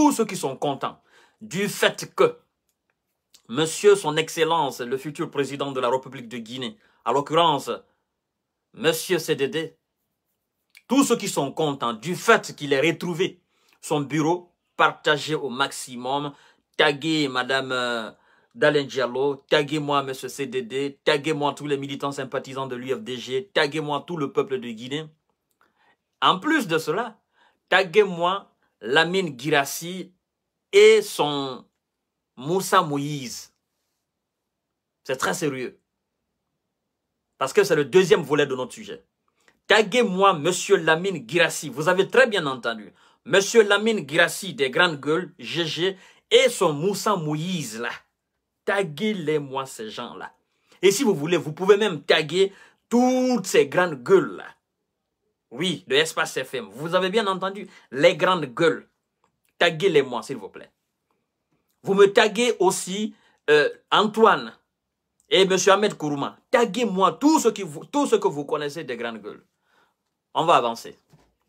tous ceux qui sont contents du fait que Monsieur Son Excellence, le futur président de la République de Guinée, à l'occurrence Monsieur CDD, tous ceux qui sont contents du fait qu'il ait retrouvé son bureau, partagé au maximum, tagué Madame euh, Dalin Diallo, taguez-moi Monsieur CDD, taguez-moi tous les militants sympathisants de l'UFDG, taguez-moi tout le peuple de Guinée. En plus de cela, taguez-moi Lamine Girassi et son Moussa Moïse. C'est très sérieux. Parce que c'est le deuxième volet de notre sujet. Taguez-moi Monsieur Lamine Girassi. Vous avez très bien entendu. Monsieur Lamine Girassi des Grandes Gueules, GG, et son Moussa Moïse là. Taguez-les-moi ces gens-là. Et si vous voulez, vous pouvez même taguer toutes ces grandes gueules là oui, de l'espace FM. Vous avez bien entendu les grandes gueules. Taguez-les-moi, s'il vous plaît. Vous me taguez aussi euh, Antoine et M. Ahmed Kourouma. Taguez-moi tout, ce que vous connaissez des grandes gueules. On va avancer.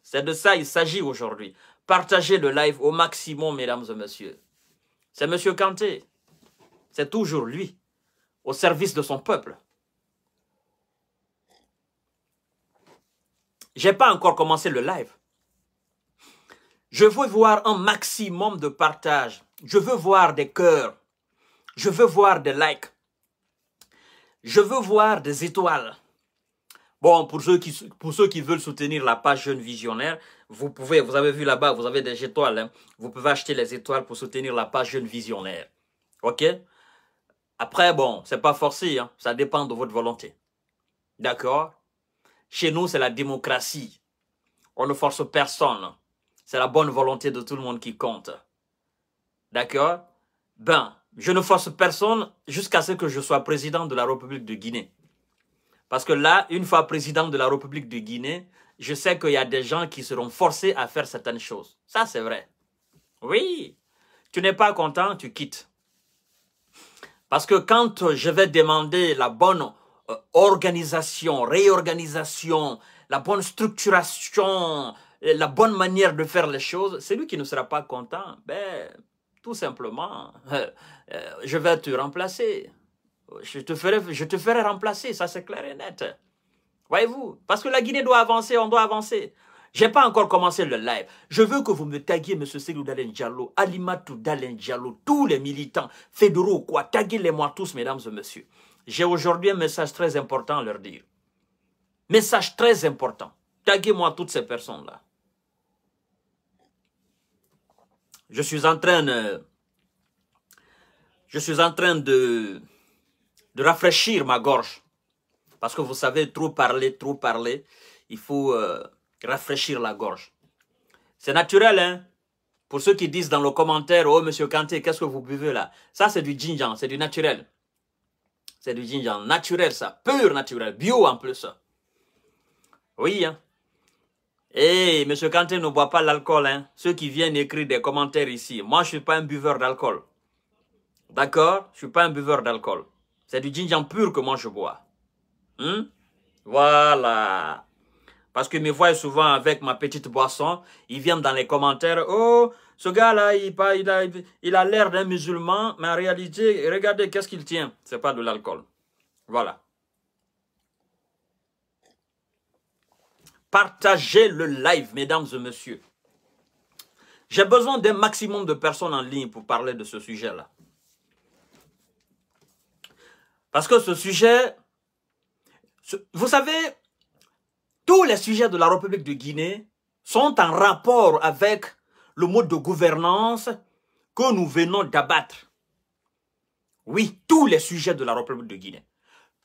C'est de ça il s'agit aujourd'hui. Partagez le live au maximum, mesdames et messieurs. C'est M. Kanté. C'est toujours lui, au service de son peuple. J'ai pas encore commencé le live. Je veux voir un maximum de partage. Je veux voir des cœurs. Je veux voir des likes. Je veux voir des étoiles. Bon, pour ceux qui, pour ceux qui veulent soutenir la page Jeune Visionnaire, vous pouvez, vous avez vu là-bas, vous avez des étoiles. Hein. Vous pouvez acheter les étoiles pour soutenir la page Jeune Visionnaire. OK Après, bon, c'est pas forcé. Hein. Ça dépend de votre volonté. D'accord chez nous, c'est la démocratie. On ne force personne. C'est la bonne volonté de tout le monde qui compte. D'accord Ben, je ne force personne jusqu'à ce que je sois président de la République de Guinée. Parce que là, une fois président de la République de Guinée, je sais qu'il y a des gens qui seront forcés à faire certaines choses. Ça, c'est vrai. Oui, tu n'es pas content, tu quittes. Parce que quand je vais demander la bonne euh, organisation, réorganisation, la bonne structuration, euh, la bonne manière de faire les choses, c'est lui qui ne sera pas content, ben, tout simplement, euh, je vais te remplacer. Je te ferai, je te ferai remplacer, ça c'est clair et net. Voyez-vous Parce que la Guinée doit avancer, on doit avancer. J'ai pas encore commencé le live. Je veux que vous me taguiez M. Selou Dalen Diallo, Alimatou Dalen Diallo, tous les militants fédéraux, quoi. Taguez-les-moi tous, mesdames et messieurs. J'ai aujourd'hui un message très important à leur dire. Message très important. Taguez-moi toutes ces personnes-là. Je suis en train, de, je suis en train de, de rafraîchir ma gorge. Parce que vous savez, trop parler, trop parler, il faut euh, rafraîchir la gorge. C'est naturel, hein Pour ceux qui disent dans le commentaire, « Oh, monsieur Kanté, qu'est-ce que vous buvez là ?» Ça, c'est du Jinjan, c'est du naturel. C'est du gingembre naturel, ça. Pur naturel. Bio en plus. Oui, hein. Eh, Monsieur Kanté ne boit pas l'alcool, hein. Ceux qui viennent écrire des commentaires ici. Moi, je suis pas un buveur d'alcool. D'accord Je suis pas un buveur d'alcool. C'est du gingembre pur que moi je bois. Hmm? Voilà. Parce que mes voient souvent avec ma petite boisson, ils viennent dans les commentaires. Oh, ce gars-là, il, a, l'air d'un musulman, mais en réalité, regardez qu'est-ce qu'il tient. Ce n'est pas de l'alcool. Voilà. Partagez le live, mesdames et messieurs. J'ai besoin d'un maximum de personnes en ligne pour parler de ce sujet-là. Parce que ce sujet, vous savez, tous les sujets de la République de Guinée sont en rapport avec le mode de gouvernance que nous venons d'abattre. Oui, tous les sujets de la République de Guinée.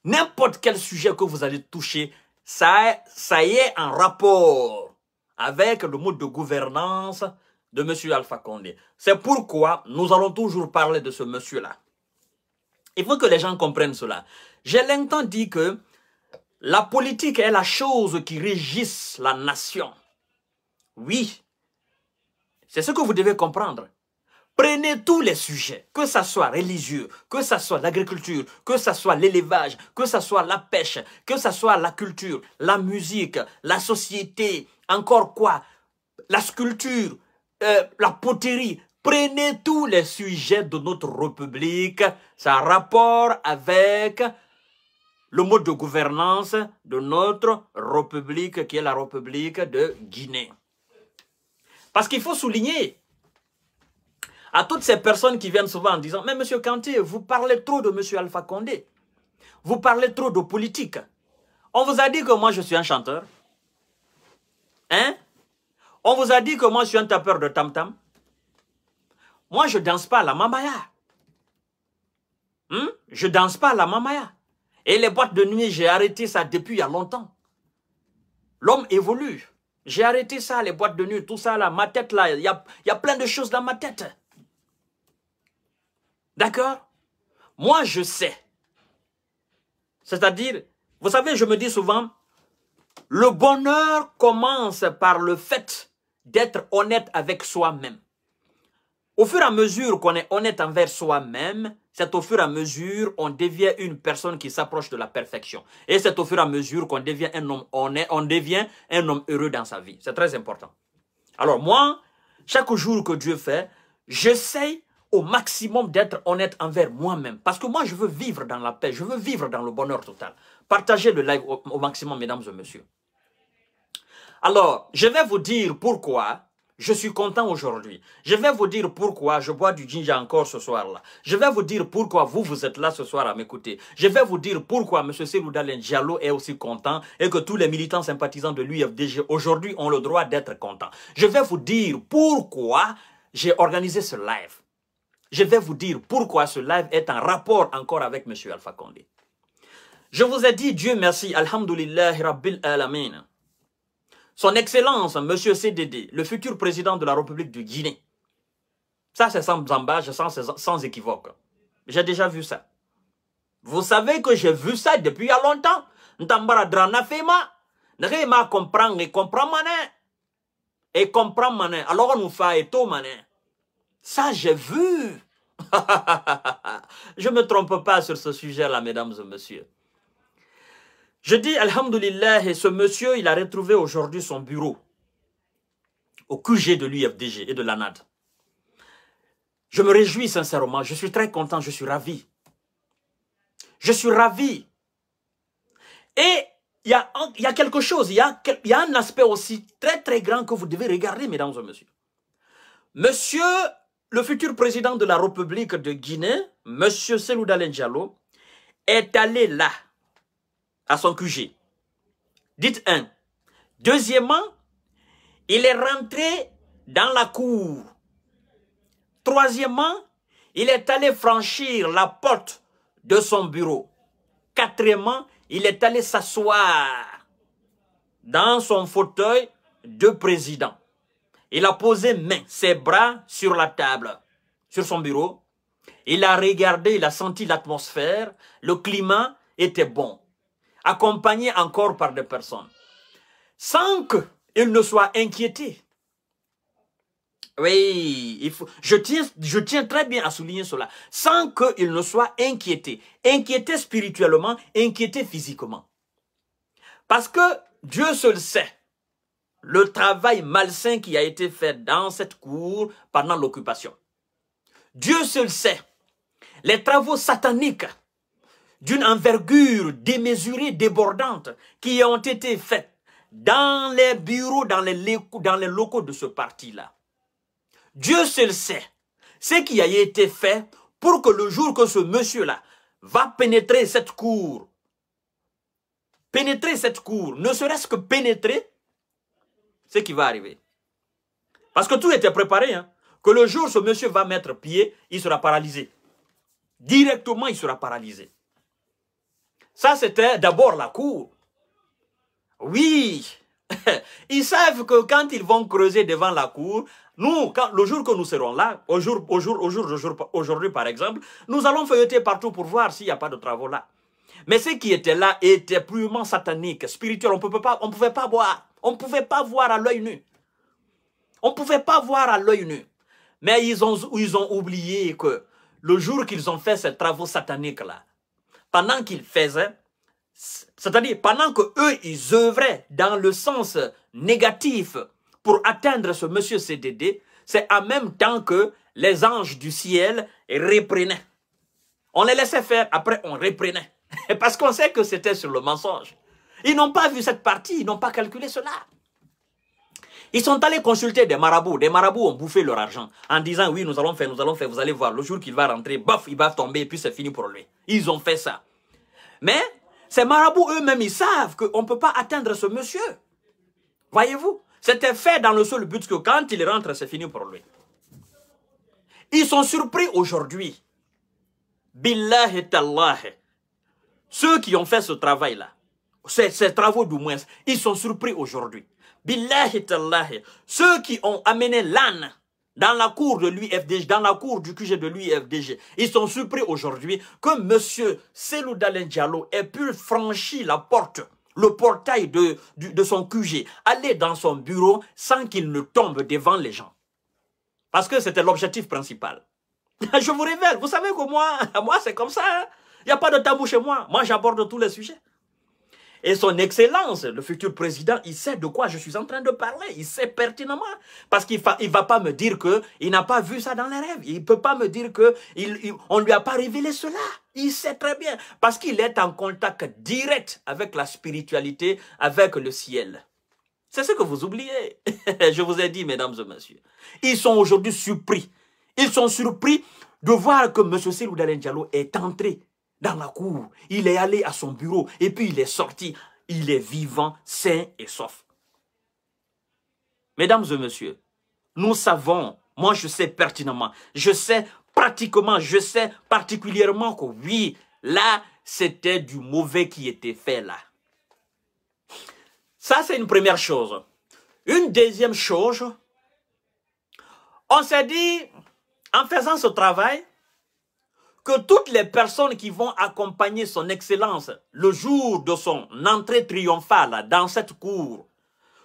N'importe quel sujet que vous allez toucher, ça, ça y est en rapport avec le mode de gouvernance de M. Alpha Condé. C'est pourquoi nous allons toujours parler de ce monsieur-là. Il faut que les gens comprennent cela. J'ai longtemps dit que la politique est la chose qui régisse la nation. Oui, c'est ce que vous devez comprendre. Prenez tous les sujets, que ce soit religieux, que ce soit l'agriculture, que ce soit l'élevage, que ce soit la pêche, que ce soit la culture, la musique, la société, encore quoi, la sculpture, euh, la poterie. Prenez tous les sujets de notre République, ça a rapport avec le mode de gouvernance de notre République, qui est la République de Guinée. Parce qu'il faut souligner à toutes ces personnes qui viennent souvent en disant « Mais Monsieur Kanté, vous parlez trop de Monsieur Alpha Condé. Vous parlez trop de politique. On vous a dit que moi, je suis un chanteur. Hein On vous a dit que moi, je suis un tapeur de tam-tam. Moi, je danse pas à la mamaya. Je hmm? Je danse pas à la mamaya. Et les boîtes de nuit, j'ai arrêté ça depuis il y a longtemps. L'homme évolue. J'ai arrêté ça, les boîtes de nuit, tout ça là, ma tête là, il y a, y a plein de choses dans ma tête. D'accord Moi, je sais. C'est-à-dire, vous savez, je me dis souvent, le bonheur commence par le fait d'être honnête avec soi-même. Au fur et à mesure qu'on est honnête envers soi-même, c'est au fur et à mesure qu'on devient une personne qui s'approche de la perfection. Et c'est au fur et à mesure qu'on devient un homme honnête, on devient un homme heureux dans sa vie. C'est très important. Alors moi, chaque jour que Dieu fait, j'essaye au maximum d'être honnête envers moi-même. Parce que moi, je veux vivre dans la paix, je veux vivre dans le bonheur total. Partagez le live au, maximum, mesdames et messieurs. Alors, je vais vous dire pourquoi je suis content aujourd'hui. Je vais vous dire pourquoi je bois du ginger encore ce soir-là. Je vais vous dire pourquoi vous, vous êtes là ce soir à m'écouter. Je vais vous dire pourquoi M. Seloudalen Diallo est aussi content et que tous les militants sympathisants de l'UFDG aujourd'hui ont le droit d'être contents. Je vais vous dire pourquoi j'ai organisé ce live. Je vais vous dire pourquoi ce live est en rapport encore avec M. Alpha Condé. Je vous ai dit Dieu merci, Alhamdulillah Rabbil Alamin. Son Excellence, M. CDD, le futur président de la République de Guinée. Ça, c'est sans embâche, sans, équivoque. J'ai déjà vu ça. Vous savez que j'ai vu ça depuis il y a longtemps. Ntambara Drana Fema, Nrema comprend et comprend Et Alors nous fait Ça, j'ai vu. Je ne me trompe pas sur ce sujet-là, mesdames et messieurs. Je dis Alhamdulillah, et ce monsieur, il a retrouvé aujourd'hui son bureau au QG de l'UFDG et de l'ANAD. Je me réjouis sincèrement, je suis très content, je suis ravi. Je suis ravi. Et il y a, quelque chose, il y a, un aspect aussi très très grand que vous devez regarder, mesdames et messieurs. Monsieur le futur président de la République de Guinée, Monsieur Selou Diallo, est allé là à son QG. Dites un. Deuxièmement, il est rentré dans la cour. Troisièmement, il est allé franchir la porte de son bureau. Quatrièmement, il est allé s'asseoir dans son fauteuil de président. Il a posé main, ses bras sur la table, sur son bureau. Il a regardé, il a senti l'atmosphère. Le climat était bon accompagné encore par des personnes, sans qu'ils ne soient inquiétés. Oui, il faut, je, tiens, je tiens très bien à souligner cela, sans qu'ils ne soient inquiétés, inquiétés spirituellement, inquiétés physiquement. Parce que Dieu seul sait le travail malsain qui a été fait dans cette cour pendant l'occupation. Dieu seul sait les travaux sataniques d'une envergure démesurée, débordante, qui ont été faites dans les bureaux, dans les, locaux de ce parti-là. Dieu seul sait ce qui a été fait pour que le jour que ce monsieur-là va pénétrer cette cour, pénétrer cette cour, ne serait-ce que pénétrer, ce qui va arriver. Parce que tout était préparé. Hein. Que le jour où ce monsieur va mettre pied, il sera paralysé. Directement, il sera paralysé. Ça, c'était d'abord la cour. Oui, ils savent que quand ils vont creuser devant la cour, nous, le jour que nous serons là, au jour, au jour, au jour, aujourd'hui par exemple, nous allons feuilleter partout pour voir s'il n'y a pas de travaux là. Mais ce qui était là était purement satanique, spirituel. On ne pouvait pas voir. On ne pouvait pas voir à l'œil nu. On ne pouvait pas voir à l'œil nu. Mais ils ont oublié que le jour qu'ils ont fait ces travaux sataniques là, pendant qu'ils faisaient, c'est-à-dire pendant que eux ils œuvraient dans le sens négatif pour atteindre ce monsieur CDD, c'est en même temps que les anges du ciel reprenaient. On les laissait faire, après on reprenait. Parce qu'on sait que c'était sur le mensonge. Ils n'ont pas vu cette partie, ils n'ont pas calculé cela. Ils sont allés consulter des marabouts. Des marabouts ont bouffé leur argent en disant oui, nous allons faire, nous allons faire, vous allez voir. Le jour qu'il va rentrer, bof, il va tomber et puis c'est fini pour lui. Ils ont fait ça. Mais ces marabouts eux-mêmes, ils savent qu'on ne peut pas atteindre ce monsieur. Voyez-vous C'était fait dans le seul but que quand il rentre, c'est fini pour lui. Ils sont surpris aujourd'hui. Billah et Allah. Ceux qui ont fait ce travail-là, ces, travaux du moins, ils sont surpris aujourd'hui. Billahi Ceux qui ont amené l'âne dans la cour de dans la cour du QG de l'UFDG, ils sont surpris aujourd'hui que M. Selou Diallo ait pu franchir la porte, le portail de, de, son QG, aller dans son bureau sans qu'il ne tombe devant les gens. Parce que c'était l'objectif principal. Je vous révèle, vous savez que moi, moi c'est comme ça. Hein. Il n'y a pas de tabou chez moi. Moi, j'aborde tous les sujets. Et son excellence, le futur président, il sait de quoi je suis en train de parler. Il sait pertinemment. Parce qu'il ne va pas me dire qu'il n'a pas vu ça dans les rêves. Il ne peut pas me dire qu'on on ne lui a pas révélé cela. Il sait très bien. Parce qu'il est en contact direct avec la spiritualité, avec le ciel. C'est ce que vous oubliez. je vous ai dit, mesdames et messieurs. Ils sont aujourd'hui surpris. Ils sont surpris de voir que M. Siloudal Diallo est entré dans la cour. Il est allé à son bureau et puis il est sorti. Il est vivant, sain et sauf. Mesdames et messieurs, nous savons, moi je sais pertinemment, je sais pratiquement, je sais particulièrement que oui, là, c'était du mauvais qui était fait là. Ça, c'est une première chose. Une deuxième chose, on s'est dit, en faisant ce travail, que toutes les personnes qui vont accompagner son excellence le jour de son entrée triomphale dans cette cour,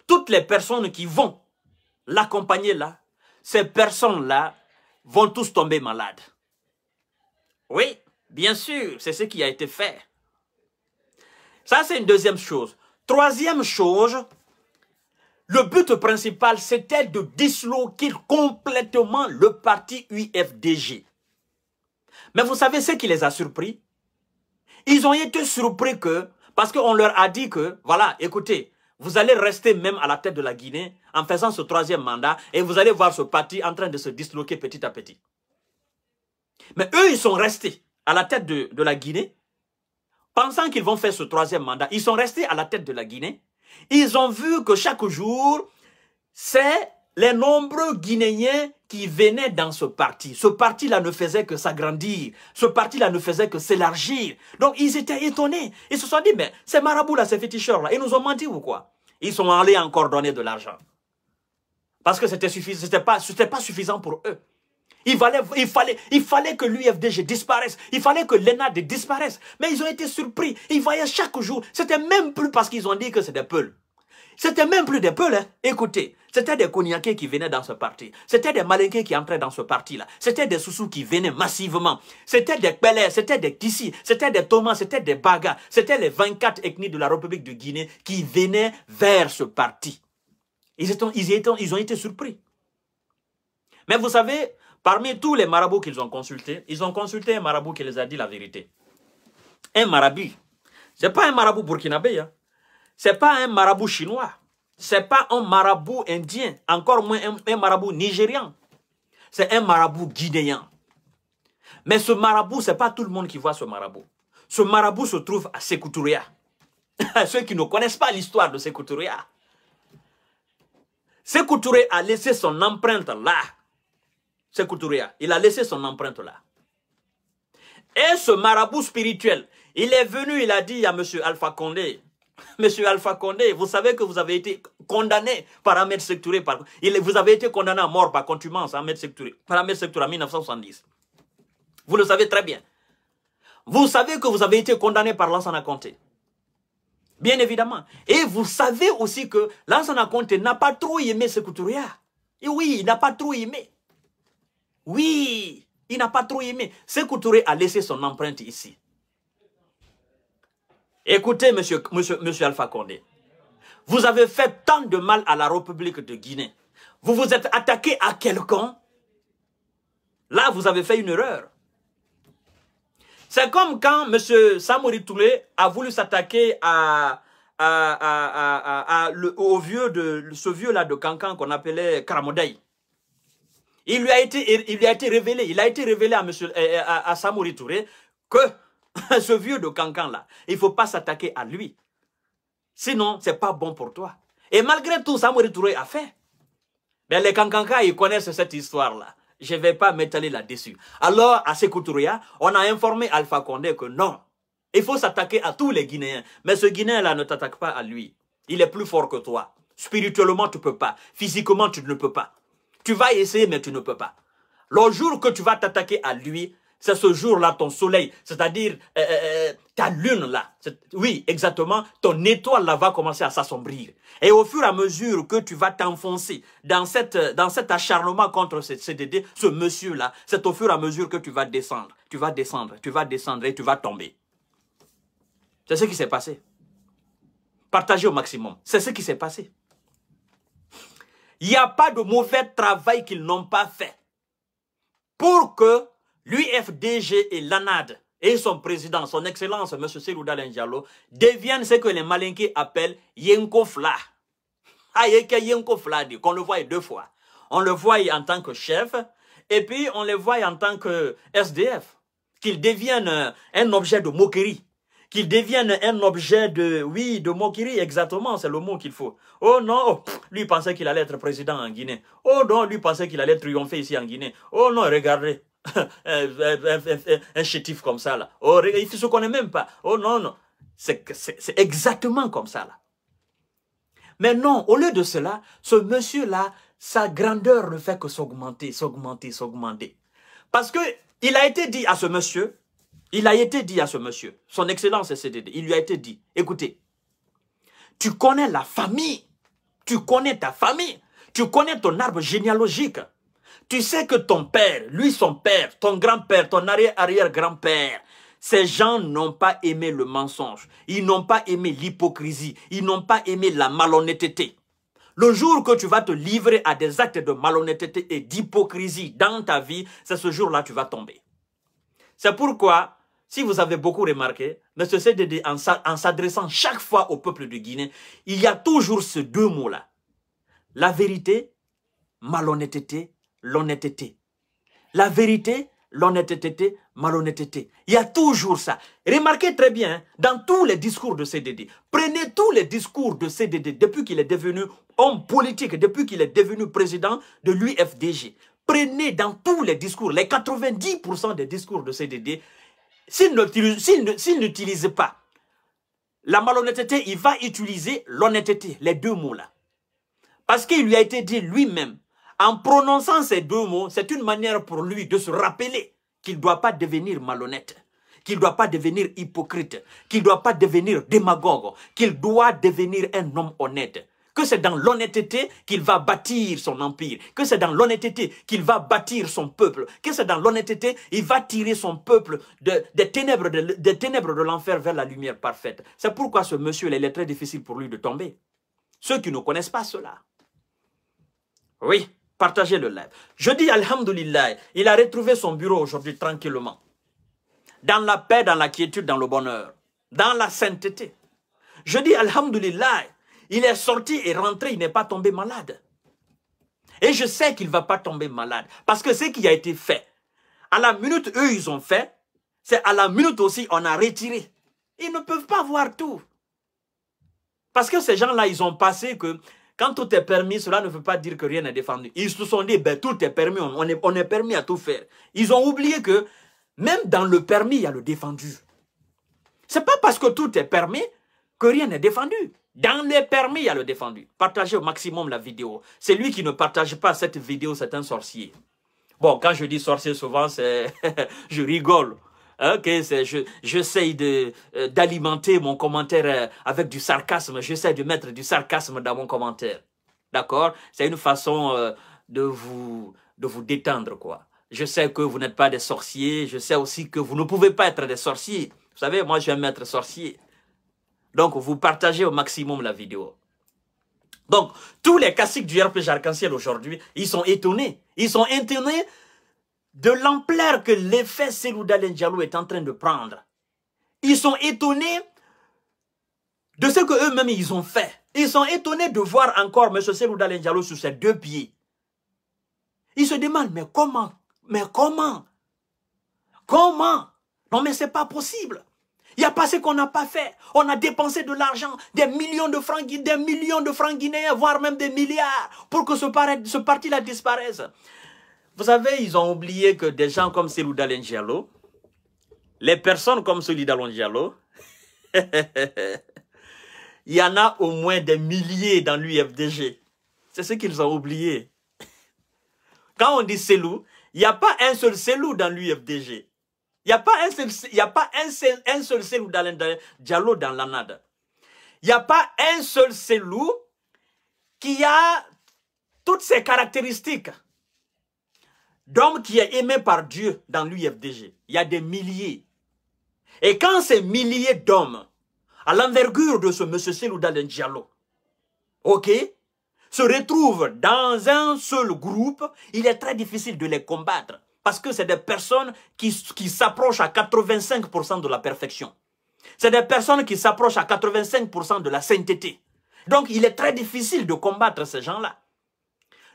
toutes les personnes qui vont l'accompagner là, ces personnes-là vont tous tomber malades. Oui, bien sûr, c'est ce qui a été fait. Ça, c'est une deuxième chose. Troisième chose, le but principal, c'était de disloquer complètement le parti UFDG. Mais vous savez ce qui les a surpris Ils ont été surpris que, parce qu'on leur a dit que, voilà, écoutez, vous allez rester même à la tête de la Guinée en faisant ce troisième mandat et vous allez voir ce parti en train de se disloquer petit à petit. Mais eux, ils sont restés à la tête de, la Guinée pensant qu'ils vont faire ce troisième mandat. Ils sont restés à la tête de la Guinée. Ils ont vu que chaque jour, c'est les nombreux Guinéens qui venaient dans ce parti. Ce parti-là ne faisait que s'agrandir. Ce parti-là ne faisait que s'élargir. Donc, ils étaient étonnés. Ils se sont dit, mais ces marabouts-là, ces féticheurs-là, ils nous ont menti ou quoi Ils sont allés encore donner de l'argent. Parce que c'était n'était c'était pas, pas suffisant pour eux. Il fallait, il fallait, que l'UFDG disparaisse. Il fallait que l'ENA disparaisse. Mais ils ont été surpris. Ils voyaient chaque jour. C'était même plus parce qu'ils ont dit que c'était Peul. C'était même plus des peuls, hein. écoutez. C'était des Konyakés qui venaient dans ce parti. C'était des Malinkés qui entraient dans ce parti-là. C'était des Soussous qui venaient massivement. C'était des Pelé, c'était des Kissi, c'était des Thomas, c'était des Baga. C'était les 24 ethnies de la République de Guinée qui venaient vers ce parti. Ils, ils, ont été surpris. Mais vous savez, parmi tous les marabouts qu'ils ont consultés, ils ont consulté un marabout qui les a dit la vérité. Un marabout. Ce n'est pas un marabout burkinabé, hein n'est pas un marabout chinois. Ce n'est pas un marabout indien, encore moins un, marabout nigérian. C'est un marabout guinéen. Mais ce marabout, c'est pas tout le monde qui voit ce marabout. Ce marabout se trouve à Sekouturia. Ceux qui ne connaissent pas l'histoire de Sekouturia. Sekouturia a laissé son empreinte là. Sekouturia, il a laissé son empreinte là. Et ce marabout spirituel, il est venu, il a dit à M. Alpha Condé, Monsieur Alpha Condé, vous savez que vous avez été condamné par Ahmed Sektouré. Par, vous avez été condamné à mort par contumance Ahmed par Ahmed en 1970. Vous le savez très bien. Vous savez que vous avez été condamné par Lansana Conté. Bien évidemment. Et vous savez aussi que Lansana Conté n'a pas trop aimé couturier. Et oui, il n'a pas trop aimé. Oui, il n'a pas trop aimé. couturier a laissé son empreinte ici. Écoutez, monsieur, Alpha Condé, vous avez fait tant de mal à la République de Guinée. Vous vous êtes attaqué à quelqu'un. Là, vous avez fait une erreur. C'est comme quand M. Samori Touré a voulu s'attaquer à, au vieux de, ce vieux-là de Kankan qu'on appelait Karamodei. Il lui, a été, il a été révélé, il a été révélé à, monsieur, à, Touré que ce vieux de cancan-là, il ne faut pas s'attaquer à lui. Sinon, ce n'est pas bon pour toi. Et malgré tout, ça me retrouvé à fait. Mais les kankanka ils connaissent cette histoire-là. Je ne vais pas m'étaler là-dessus. Alors, à Sekou on a informé Alpha Condé que non, il faut s'attaquer à tous les Guinéens. Mais ce Guinéen-là ne t'attaque pas à lui. Il est plus fort que toi. Spirituellement, tu ne peux pas. Physiquement, tu ne peux pas. Tu vas essayer, mais tu ne peux pas. Le jour que tu vas t'attaquer à lui, c'est ce jour-là ton soleil, c'est-à-dire euh, euh, euh, ta lune là. Oui, exactement, ton étoile là va commencer à s'assombrir. Et au fur et à mesure que tu vas t'enfoncer dans, dans cet acharnement contre ce ce monsieur là, c'est au fur et à mesure que tu vas descendre, tu vas descendre, tu vas descendre et tu vas tomber. C'est ce qui s'est passé. Partagez au maximum. C'est ce qui s'est passé. Il n'y a pas de mauvais travail qu'ils n'ont pas fait pour que l'UFDG et l'ANAD et son président, son excellence, M. Selouda Lenjalo, deviennent ce que les Malinqués appellent yenkofla. Fla. Ayeke ah, yenkofla, qu'on le voit deux fois. On le voit en tant que chef, et puis on le voit en tant que SDF. Qu'il devienne euh, un objet de moquerie. Qu'il devienne un objet de, oui, de moquerie, exactement, c'est le mot qu'il faut. Oh non, oh, lui pensait qu'il allait être président en Guinée. Oh non, lui pensait qu'il allait triompher ici en Guinée. Oh non, regardez, un chétif comme ça, là. Oh, il ne se connaît même pas. Oh non, non. C'est exactement comme ça, là. Mais non, au lieu de cela, ce monsieur-là, sa grandeur ne fait que s'augmenter, s'augmenter, s'augmenter. Parce que il a été dit à ce monsieur, il a été dit à ce monsieur, son excellence il lui a été dit, écoutez, tu connais la famille, tu connais ta famille, tu connais ton arbre généalogique, tu sais que ton père, lui son père, ton grand-père, ton arrière-arrière-grand-père, ces gens n'ont pas aimé le mensonge, ils n'ont pas aimé l'hypocrisie, ils n'ont pas aimé la malhonnêteté. Le jour que tu vas te livrer à des actes de malhonnêteté et d'hypocrisie dans ta vie, c'est ce jour-là que tu vas tomber. C'est pourquoi, si vous avez beaucoup remarqué, M. CDD, en s'adressant chaque fois au peuple de Guinée, il y a toujours ces deux mots-là. La vérité, malhonnêteté l'honnêteté. La vérité, l'honnêteté, malhonnêteté. Il y a toujours ça. Remarquez très bien, hein, dans tous les discours de CDD, prenez tous les discours de CDD depuis qu'il est devenu homme politique, depuis qu'il est devenu président de l'UFDG. Prenez dans tous les discours, les 90% des discours de CDD, s'il n'utilise pas la malhonnêteté, il va utiliser l'honnêteté, les deux mots là. Parce qu'il lui a été dit lui-même en prononçant ces deux mots, c'est une manière pour lui de se rappeler qu'il ne doit pas devenir malhonnête, qu'il ne doit pas devenir hypocrite, qu'il ne doit pas devenir démagogue, qu'il doit devenir un homme honnête. Que c'est dans l'honnêteté qu'il va bâtir son empire, que c'est dans l'honnêteté qu'il va bâtir son peuple, que c'est dans l'honnêteté il va tirer son peuple des ténèbres de, des ténèbres de l'enfer vers la lumière parfaite. C'est pourquoi ce monsieur, il est très difficile pour lui de tomber. Ceux qui ne connaissent pas cela. Oui, Partagez le live. Je dis Alhamdulillah, il a retrouvé son bureau aujourd'hui tranquillement. Dans la paix, dans la quiétude, dans le bonheur. Dans la sainteté. Je dis Alhamdulillah, il est sorti et rentré, il n'est pas tombé malade. Et je sais qu'il ne va pas tomber malade. Parce que ce qui a été fait, à la minute, eux, ils ont fait, c'est à la minute aussi, on a retiré. Ils ne peuvent pas voir tout. Parce que ces gens-là, ils ont passé que quand tout est permis, cela ne veut pas dire que rien n'est défendu. Ils se sont dit, ben, tout est permis, on est, permis à tout faire. Ils ont oublié que même dans le permis, il y a le défendu. Ce n'est pas parce que tout est permis que rien n'est défendu. Dans les permis, il y a le défendu. Partagez au maximum la vidéo. C'est lui qui ne partage pas cette vidéo, c'est un sorcier. Bon, quand je dis sorcier, souvent, c'est je rigole c'est je, j'essaye de, euh, d'alimenter mon commentaire euh, avec du sarcasme. J'essaie de mettre du sarcasme dans mon commentaire. D'accord C'est une façon euh, de, vous, de vous détendre, quoi. Je sais que vous n'êtes pas des sorciers. Je sais aussi que vous ne pouvez pas être des sorciers. Vous savez, moi, j'aime être sorcier. Donc, vous partagez au maximum la vidéo. Donc, tous les classiques du RPG Arc-en-Ciel aujourd'hui, ils sont étonnés. Ils sont étonnés de l'ampleur que l'effet Selou Diallo est en train de prendre. Ils sont étonnés de ce que eux-mêmes ils ont fait. Ils sont étonnés de voir encore M. Selou Diallo sur ses deux pieds. Ils se demandent, mais comment Mais comment Comment Non mais c'est pas possible. Il n'y a pas ce qu'on n'a pas fait. On a dépensé de l'argent, des millions de francs, des millions de francs guinéens, voire même des milliards, pour que ce parti-là disparaisse. Vous savez, ils ont oublié que des gens comme Selou Dalengialo, les personnes comme celui d'Alain il y en a au moins des milliers dans l'UFDG. C'est ce qu'ils ont oublié. Quand on dit Selou, il n'y a pas un seul Selou dans l'UFDG. Il n'y a pas un seul, y a pas un seul, dans l'ANAD. Il n'y a pas un seul Selou qui a toutes ses caractéristiques d'hommes qui est aimé par Dieu dans l'UFDG. Il y a des milliers. Et quand ces milliers d'hommes, à l'envergure de ce monsieur Selouda Diallo, ok, se retrouvent dans un seul groupe, il est très difficile de les combattre. Parce que c'est des personnes qui, qui s'approchent à 85% de la perfection. C'est des personnes qui s'approchent à 85% de la sainteté. Donc il est très difficile de combattre ces gens-là.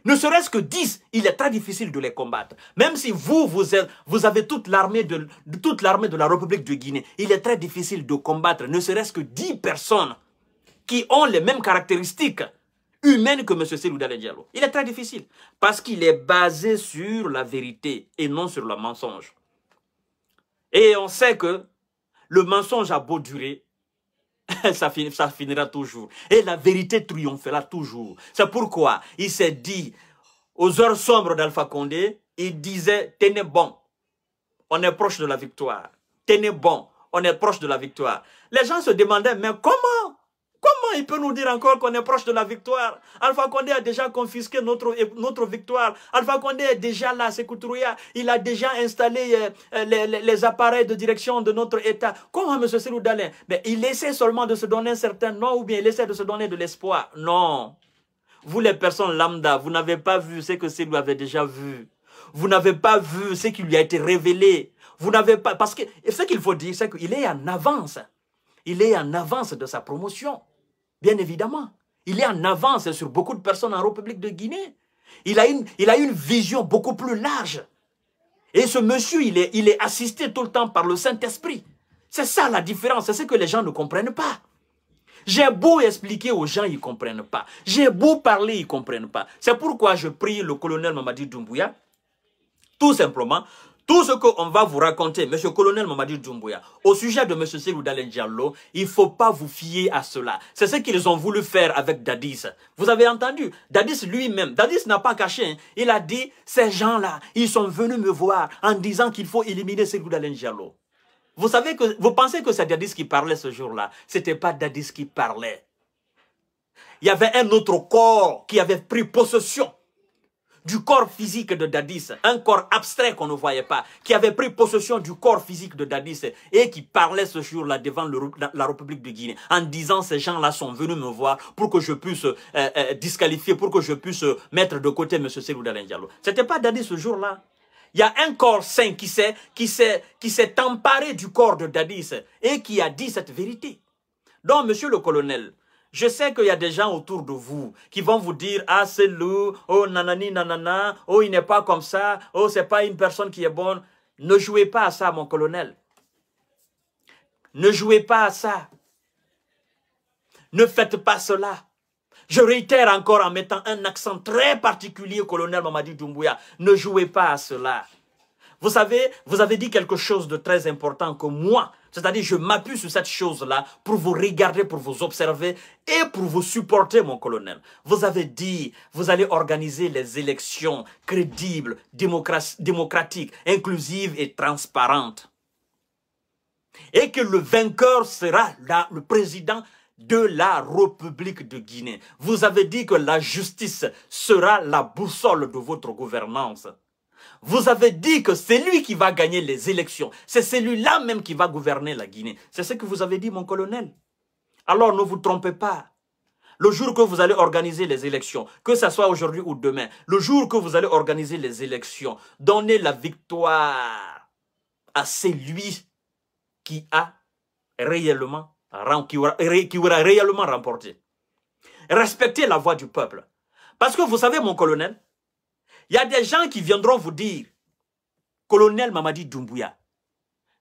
Ne serait-ce que 10, il est très difficile de les combattre. Même si vous, vous, avez toute l'armée de, de la République de Guinée, il est très difficile de combattre ne serait-ce que 10 personnes qui ont les mêmes caractéristiques humaines que M. Selou Diallo. Il est très difficile parce qu'il est basé sur la vérité et non sur le mensonge. Et on sait que le mensonge a beau durer, ça, finira toujours. Et la vérité triomphera toujours. C'est pourquoi il s'est dit, aux heures sombres d'Alpha Condé, il disait, tenez bon, on est proche de la victoire. Tenez bon, on est proche de la victoire. Les gens se demandaient, mais comment Comment il peut nous dire encore qu'on est proche de la victoire Alpha Condé a déjà confisqué notre, notre victoire. Alpha Condé est déjà là, c'est couturier. Il a déjà installé euh, euh, les, appareils de direction de notre État. Comment, M. Seloudalin Mais Il essaie seulement de se donner un certain nom ou bien il essaie de se donner de l'espoir. Non. Vous, les personnes lambda, vous n'avez pas vu ce que Selou avait déjà vu. Vous n'avez pas vu ce qui lui a été révélé. Vous n'avez pas... Parce que ce qu'il faut dire, c'est qu'il est en avance. Il est en avance de sa promotion. Bien évidemment, il est en avance sur beaucoup de personnes en République de Guinée. Il a une, il a une vision beaucoup plus large. Et ce monsieur, il est, il est assisté tout le temps par le Saint-Esprit. C'est ça la différence, c'est ce que les gens ne comprennent pas. J'ai beau expliquer aux gens, ils ne comprennent pas. J'ai beau parler, ils ne comprennent pas. C'est pourquoi je prie le colonel Mamadi Doumbouya, tout simplement, tout ce qu'on va vous raconter, Monsieur Colonel Mamadou Doumbouya, au sujet de Monsieur Selou Diallo, il ne faut pas vous fier à cela. C'est ce qu'ils ont voulu faire avec Dadis. Vous avez entendu Dadis lui-même, Dadis n'a pas caché. Hein. Il a dit, ces gens-là, ils sont venus me voir en disant qu'il faut éliminer Selou Diallo. Vous savez que, vous pensez que c'est Dadis qui parlait ce jour-là. C'était pas Dadis qui parlait. Il y avait un autre corps qui avait pris possession du corps physique de Dadis, un corps abstrait qu'on ne voyait pas, qui avait pris possession du corps physique de Dadis et qui parlait ce jour-là devant la République de Guinée en disant ces gens-là sont venus me voir pour que je puisse euh, euh, disqualifier, pour que je puisse mettre de côté M. Njalo. Ce n'était pas Dadis ce jour-là. Il y a un corps sain qui s'est qui s'est emparé du corps de Dadis et qui a dit cette vérité. Donc, monsieur le colonel, je sais qu'il y a des gens autour de vous qui vont vous dire Ah, c'est lourd, oh, nanani, nanana, oh, il n'est pas comme ça, oh, c'est pas une personne qui est bonne. Ne jouez pas à ça, mon colonel. Ne jouez pas à ça. Ne faites pas cela. Je réitère encore en mettant un accent très particulier, colonel Mamadi Doumbouya. Ne jouez pas à cela. Vous savez, vous avez dit quelque chose de très important que moi, c'est-à-dire, je m'appuie sur cette chose-là pour vous regarder, pour vous observer et pour vous supporter, mon colonel. Vous avez dit, vous allez organiser les élections crédibles, démocratiques, inclusives et transparentes. Et que le vainqueur sera le président de la République de Guinée. Vous avez dit que la justice sera la boussole de votre gouvernance vous avez dit que c'est lui qui va gagner les élections. C'est celui-là même qui va gouverner la Guinée. C'est ce que vous avez dit, mon colonel. Alors ne vous trompez pas. Le jour que vous allez organiser les élections, que ce soit aujourd'hui ou demain, le jour que vous allez organiser les élections, donnez la victoire à celui qui a réellement, qui aura réellement remporté. Respectez la voix du peuple. Parce que vous savez, mon colonel, il y a des gens qui viendront vous dire, colonel Mamadi Doumbouya,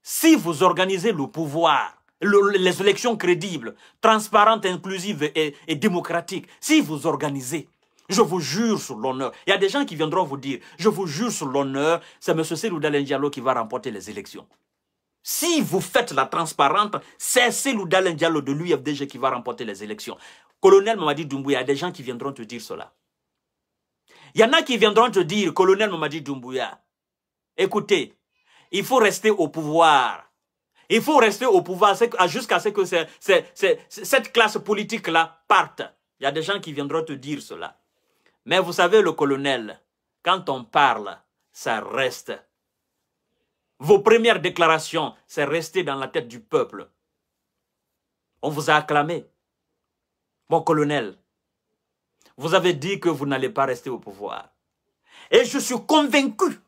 si vous organisez le pouvoir, les élections crédibles, transparentes, inclusives et, démocratiques, si vous organisez, je vous jure sur l'honneur. Il y a des gens qui viendront vous dire, je vous jure sur l'honneur, c'est M. Selou Diallo qui va remporter les élections. Si vous faites la transparente, c'est Selou Diallo de l'UFDG qui va remporter les élections. Colonel Mamadi Doumbouya, il y a des gens qui viendront te dire cela. Il y en a qui viendront te dire, colonel Mamadi Doumbouya, écoutez, il faut rester au pouvoir. Il faut rester au pouvoir jusqu'à ce que cette classe politique-là parte. Il y a des gens qui viendront te dire cela. Mais vous savez, le colonel, quand on parle, ça reste. Vos premières déclarations, c'est rester dans la tête du peuple. On vous a acclamé. Mon colonel, vous avez dit que vous n'allez pas rester au pouvoir. Et je suis convaincu,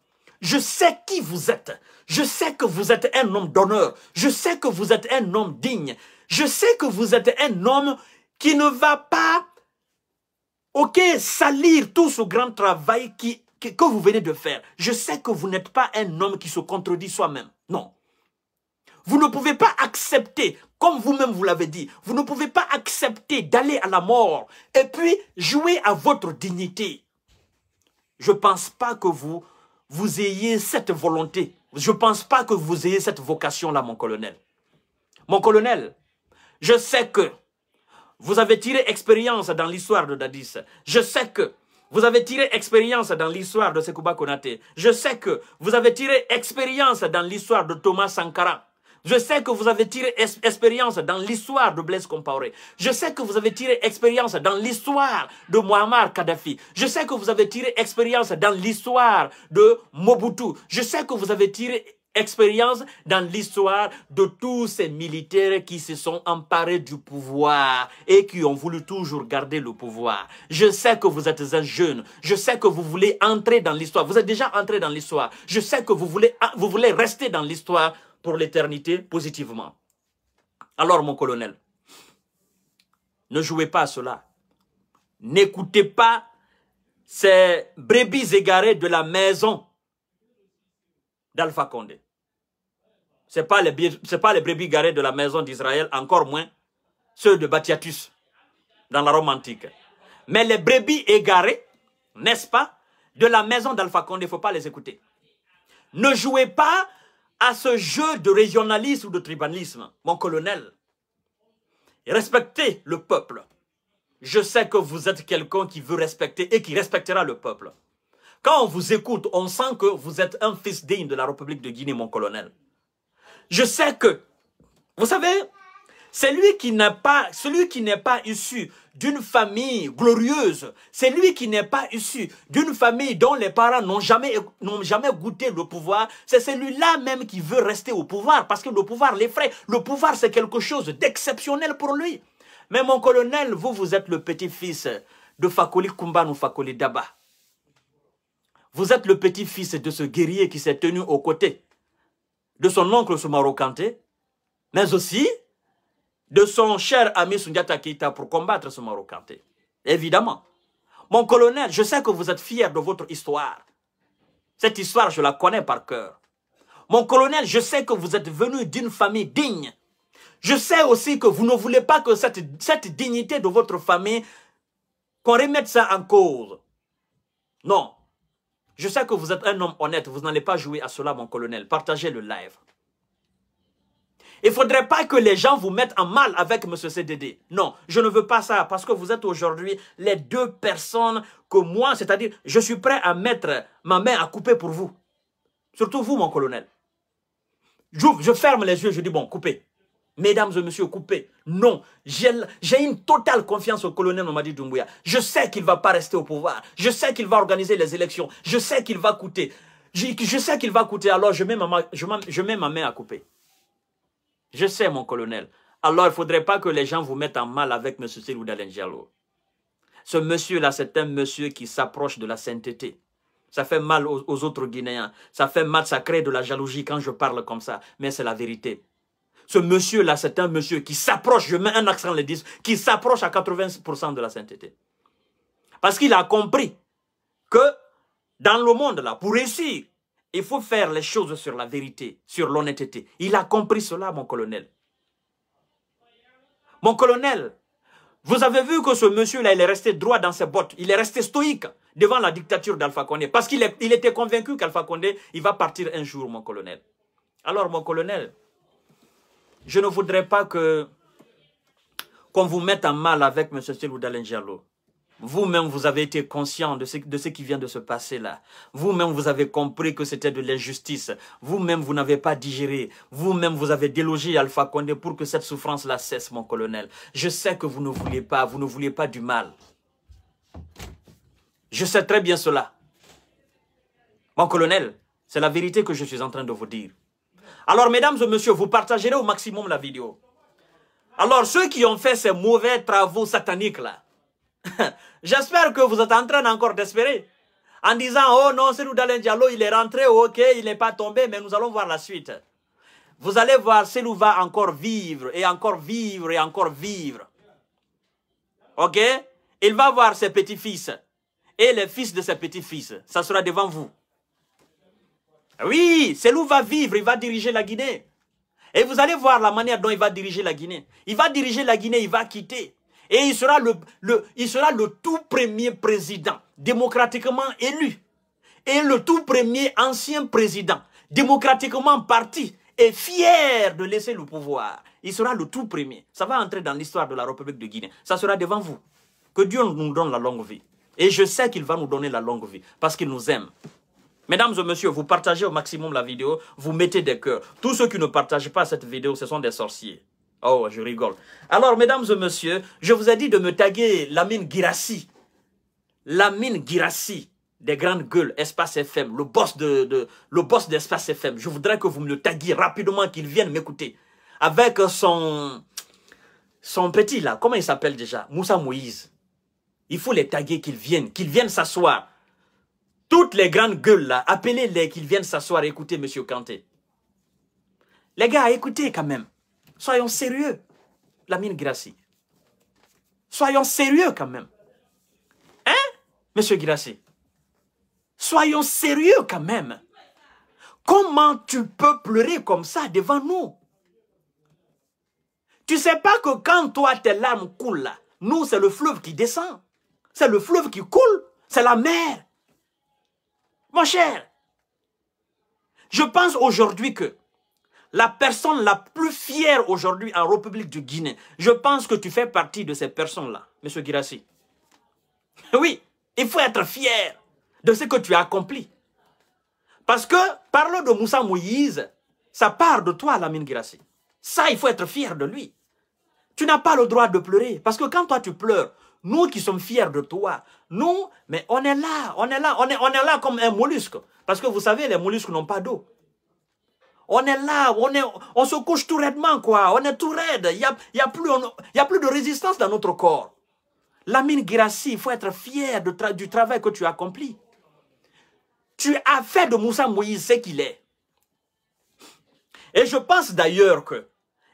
je sais qui vous êtes. Je sais que vous êtes un homme d'honneur. Je sais que vous êtes un homme digne. Je sais que vous êtes un homme qui ne va pas, ok, salir tout ce grand travail que vous venez de faire. Je sais que vous n'êtes pas un homme qui se contredit soi-même. Non. Vous ne pouvez pas accepter, comme vous-même vous, l'avez dit, vous ne pouvez pas accepter d'aller à la mort et puis jouer à votre dignité. Je ne pense pas que vous, vous ayez cette volonté. Je ne pense pas que vous ayez cette vocation-là, mon colonel. Mon colonel, je sais que vous avez tiré expérience dans l'histoire de Dadis. Je sais que vous avez tiré expérience dans l'histoire de Sekouba Konate. Je sais que vous avez tiré expérience dans l'histoire de Thomas Sankara. Je sais que vous avez tiré expérience dans l'histoire de Blaise Compaoré. Je sais que vous avez tiré expérience dans l'histoire de Muammar Kadhafi. Je sais que vous avez tiré expérience dans l'histoire de Mobutu. Je sais que vous avez tiré expérience dans l'histoire de tous ces militaires qui se sont emparés du pouvoir et qui ont voulu toujours garder le pouvoir. Je sais que vous êtes un jeune. Je sais que vous voulez entrer dans l'histoire. Vous êtes déjà entré dans l'histoire. Je sais que vous voulez, vous voulez rester dans l'histoire pour l'éternité positivement. Alors, mon colonel, ne jouez pas à cela. N'écoutez pas ces brebis égarées de la maison d'Alpha Condé. Ce n'est pas, pas, les brebis égarées de la maison d'Israël, encore moins ceux de Batiatus dans la Rome antique. Mais les brebis égarées, n'est-ce pas, de la maison d'Alpha Condé, il ne faut pas les écouter. Ne jouez pas à ce jeu de régionalisme ou de tribalisme, mon colonel. Respectez le peuple. Je sais que vous êtes quelqu'un qui veut respecter et qui respectera le peuple. Quand on vous écoute, on sent que vous êtes un fils digne de la République de Guinée, mon colonel. Je sais que, vous savez, celui qui n'est pas, celui qui n'est pas issu d'une famille glorieuse, C'est lui qui n'est pas issu d'une famille dont les parents n'ont jamais, n'ont jamais goûté le pouvoir, c'est celui-là même qui veut rester au pouvoir parce que le pouvoir l'effraie. Le pouvoir, c'est quelque chose d'exceptionnel pour lui. Mais mon colonel, vous, vous êtes le petit-fils de Fakoli Kumban ou Fakoli Daba. Vous êtes le petit-fils de ce guerrier qui s'est tenu aux côtés de son oncle sous-marocanté. mais aussi de son cher ami Sundiata Keita pour combattre ce Marocanté. Évidemment. Mon colonel, je sais que vous êtes fier de votre histoire. Cette histoire, je la connais par cœur. Mon colonel, je sais que vous êtes venu d'une famille digne. Je sais aussi que vous ne voulez pas que cette, cette dignité de votre famille, qu'on remette ça en cause. Non. Je sais que vous êtes un homme honnête. Vous n'allez pas jouer à cela, mon colonel. Partagez le live. Il ne faudrait pas que les gens vous mettent en mal avec M. CDD. Non, je ne veux pas ça parce que vous êtes aujourd'hui les deux personnes que moi, c'est-à-dire, je suis prêt à mettre ma main à couper pour vous. Surtout vous, mon colonel. je ferme les yeux, je dis bon, coupez. Mesdames et messieurs, coupez. Non, j'ai une totale confiance au colonel Mamadi Doumbouya. Je sais qu'il ne va pas rester au pouvoir. Je sais qu'il va organiser les élections. Je sais qu'il va coûter. Je, sais qu'il va coûter, alors je je mets ma main à couper. Je sais, mon colonel. Alors, il ne faudrait pas que les gens vous mettent en mal avec M. Silou Ce monsieur-là, c'est un monsieur qui s'approche de la sainteté. Ça fait mal aux, autres Guinéens. Ça fait mal, ça crée de la jalousie quand je parle comme ça. Mais c'est la vérité. Ce monsieur-là, c'est un monsieur qui s'approche, je mets un accent les 10, qui s'approche à 80% de la sainteté. Parce qu'il a compris que dans le monde, là, pour réussir il faut faire les choses sur la vérité, sur l'honnêteté. Il a compris cela, mon colonel. Mon colonel, vous avez vu que ce monsieur-là, il est resté droit dans ses bottes. Il est resté stoïque devant la dictature d'Alpha Condé. Parce qu'il était convaincu qu'Alpha Condé, il va partir un jour, mon colonel. Alors, mon colonel, je ne voudrais pas que qu'on vous mette en mal avec M. Silou vous-même, vous avez été conscient de ce, qui vient de se passer là. Vous-même, vous avez compris que c'était de l'injustice. Vous-même, vous, n'avez pas digéré. Vous-même, vous avez délogé Alpha Condé pour que cette souffrance-là cesse, mon colonel. Je sais que vous ne vouliez pas, vous ne vouliez pas du mal. Je sais très bien cela. Mon colonel, c'est la vérité que je suis en train de vous dire. Alors, mesdames et messieurs, vous partagerez au maximum la vidéo. Alors, ceux qui ont fait ces mauvais travaux sataniques là, J'espère que vous êtes en train encore d'espérer. En disant, oh non, c'est nous Diallo, il est rentré, ok, il n'est pas tombé, mais nous allons voir la suite. Vous allez voir, Selou va encore vivre, et encore vivre, et encore vivre. Ok Il va voir ses petits-fils, et les fils de ses petits-fils. Ça sera devant vous. Oui, Celui va vivre, il va diriger la Guinée. Et vous allez voir la manière dont il va diriger la Guinée. Il va diriger la Guinée, il va quitter. Et il sera le, le, il sera le tout premier président démocratiquement élu. Et le tout premier ancien président démocratiquement parti et fier de laisser le pouvoir. Il sera le tout premier. Ça va entrer dans l'histoire de la République de Guinée. Ça sera devant vous. Que Dieu nous donne la longue vie. Et je sais qu'il va nous donner la longue vie parce qu'il nous aime. Mesdames et messieurs, vous partagez au maximum la vidéo, vous mettez des cœurs. Tous ceux qui ne partagent pas cette vidéo, ce sont des sorciers. Oh, je rigole. Alors, mesdames et messieurs, je vous ai dit de me taguer Lamine Girassi. Lamine Girassi, des grandes gueules, Espace FM, le boss de, le boss d'Espace FM. Je voudrais que vous me le taguiez rapidement, qu'il vienne m'écouter. Avec son, son petit là, comment il s'appelle déjà Moussa Moïse. Il faut les taguer, qu'ils viennent, qu'ils viennent s'asseoir. Toutes les grandes gueules là, appelez-les qu'ils viennent s'asseoir écouter Monsieur Kanté. Les gars, écoutez quand même. Soyons sérieux, la mine Grassi. Soyons sérieux quand même. Hein, monsieur Grassi Soyons sérieux quand même. Comment tu peux pleurer comme ça devant nous Tu sais pas que quand toi tes larmes coulent là, nous c'est le fleuve qui descend. C'est le fleuve qui coule, c'est la mer. Mon cher, je pense aujourd'hui que la personne la plus fière aujourd'hui en République du Guinée, je pense que tu fais partie de ces personnes-là, M. Girassi. Oui, il faut être fier de ce que tu as accompli. Parce que parlons de Moussa Mouïse, ça part de toi, Lamine Girassi. Ça, il faut être fier de lui. Tu n'as pas le droit de pleurer. Parce que quand toi, tu pleures, nous qui sommes fiers de toi, nous, mais on est là, on est là, on est, on est là comme un mollusque. Parce que vous savez, les mollusques n'ont pas d'eau. On est là, on, on se couche tout raidement, quoi. On est tout raide. Il n'y a, y a, plus, a plus de résistance dans notre corps. Lamine Girassi, il faut être fier du travail que tu as accompli. Tu as fait de Moussa Moïse ce qu'il est. Et je pense d'ailleurs que